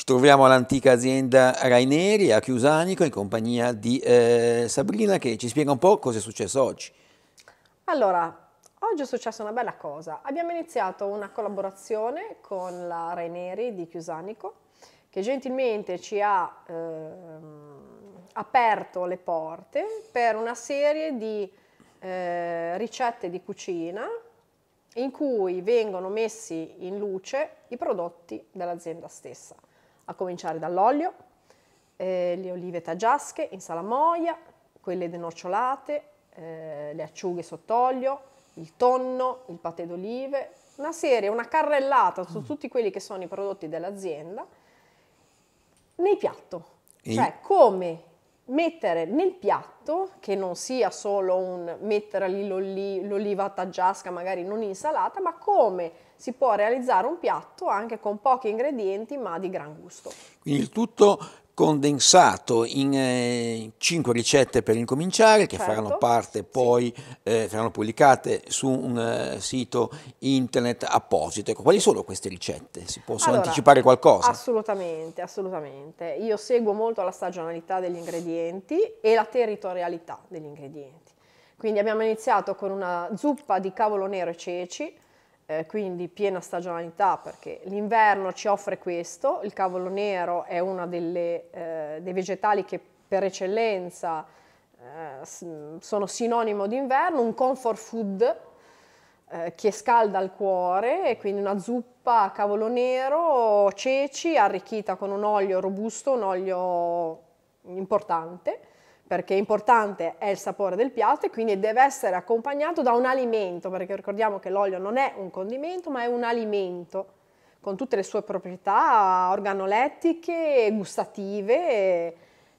Ci troviamo all'antica azienda Raineri a Chiusanico in compagnia di eh, Sabrina che ci spiega un po' cosa è successo oggi. Allora, oggi è successa una bella cosa. Abbiamo iniziato una collaborazione con la Raineri di Chiusanico che gentilmente ci ha eh, aperto le porte per una serie di eh, ricette di cucina in cui vengono messi in luce i prodotti dell'azienda stessa a cominciare dall'olio, eh, le olive taggiasche in salamoia, quelle denocciolate, eh, le acciughe sott'olio, il tonno, il patè d'olive, una serie, una carrellata su mm. tutti quelli che sono i prodotti dell'azienda nel piatto. E? Cioè come mettere nel piatto, che non sia solo un mettere lì l'oli, l'oliva taggiasca, magari non insalata, ma come si può realizzare un piatto anche con pochi ingredienti ma di gran gusto. Quindi il tutto condensato in eh, ricette per incominciare che certo. faranno parte poi, eh, pubblicate su un uh, sito internet apposito. Ecco, quali sono queste ricette? Si possono allora, anticipare qualcosa? Assolutamente, assolutamente. Io seguo molto la stagionalità degli ingredienti e la territorialità degli ingredienti. Quindi abbiamo iniziato con una zuppa di cavolo nero e ceci, eh, quindi piena stagionalità perché l'inverno ci offre questo, il cavolo nero è uno eh, dei vegetali che per eccellenza eh, sono sinonimo d'inverno, un comfort food eh, che scalda il cuore e quindi una zuppa a cavolo nero, ceci, arricchita con un olio robusto, un olio importante perché è importante è il sapore del piatto e quindi deve essere accompagnato da un alimento, perché ricordiamo che l'olio non è un condimento, ma è un alimento con tutte le sue proprietà organolettiche, gustative,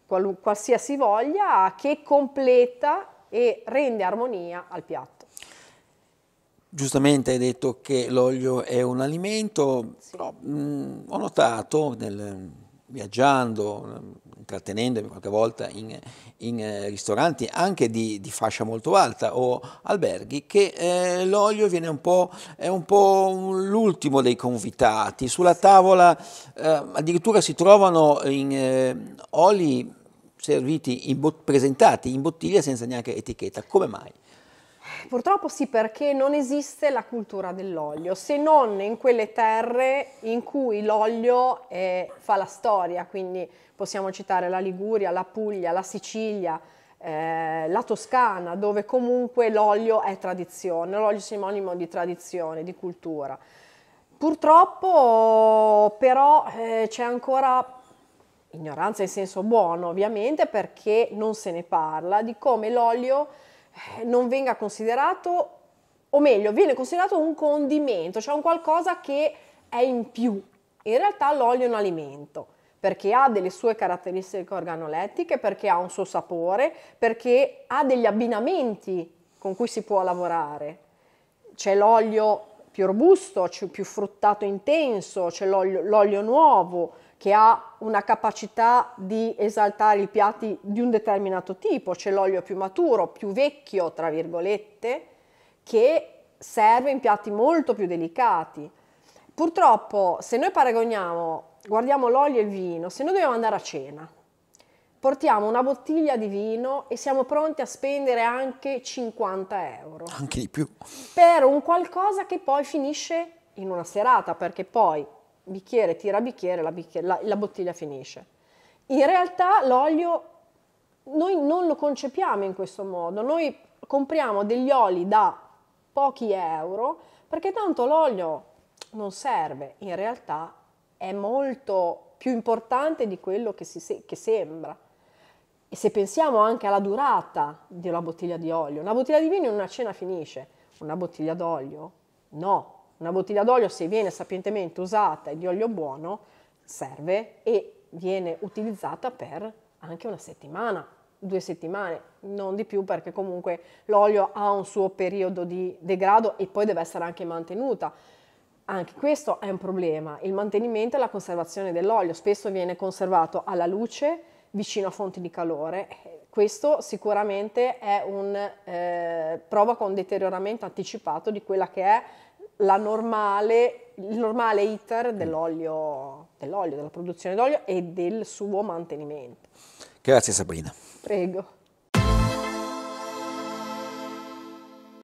qualsiasi voglia, che completa e rende armonia al piatto. Giustamente hai detto che l'olio è un alimento, sì. però, mh, mm, ho notato nel, viaggiando, trattenendomi qualche volta in, in eh, ristoranti anche di, di, fascia molto alta o alberghi, che eh, l'olio viene un po', è un po' l'ultimo dei convitati. Sulla tavola eh, addirittura si trovano in, eh, oli serviti in presentati in bottiglia senza neanche etichetta. Come mai? Purtroppo sì, perché non esiste la cultura dell'olio, se non in quelle terre in cui l'olio eh, fa la storia, quindi possiamo citare la Liguria, la Puglia, la Sicilia, eh, la Toscana, dove comunque l'olio è tradizione, l'olio è sinonimo di tradizione, di cultura. Purtroppo però eh, c'è ancora ignoranza in senso buono ovviamente perché non se ne parla di come l'olio eh, non venga considerato, o meglio, viene considerato un condimento, cioè un qualcosa che è in più. In realtà l'olio è un alimento perché ha delle sue caratteristiche organolettiche, perché ha un suo sapore, perché ha degli abbinamenti con cui si può lavorare. C'è l'olio più robusto, più fruttato intenso, c'è l'olio, l'olio nuovo, che ha una capacità di esaltare i piatti di un determinato tipo, c'è l'olio più maturo, più vecchio, tra virgolette, che serve in piatti molto più delicati. Purtroppo, se noi paragoniamo, guardiamo l'olio e il vino, se noi dobbiamo andare a cena, portiamo una bottiglia di vino e siamo pronti a spendere anche 50 euro. Anche di più. Per un qualcosa che poi finisce in una serata, perché poi bicchiere tira bicchiere, la, bicchiere la, la bottiglia finisce. In realtà l'olio noi non lo concepiamo in questo modo, noi compriamo degli oli da pochi euro perché tanto l'olio non serve, in realtà è molto più importante di quello che, si, che sembra. E se pensiamo anche alla durata di una bottiglia di olio, una bottiglia di vino in una cena finisce, una bottiglia d'olio no, una bottiglia d'olio, se viene sapientemente usata e di olio buono, serve e viene utilizzata per anche una settimana, due settimane, non di più perché comunque l'olio ha un suo periodo di degrado e poi deve essere anche mantenuta. Anche questo è un problema, il mantenimento e la conservazione dell'olio. Spesso viene conservato alla luce, vicino a fonti di calore. Questo sicuramente è un eh, prova un deterioramento anticipato di quella che è la normale, il normale iter dell'olio, dell'olio, della produzione d'olio e del suo mantenimento. Grazie Sabrina. Prego.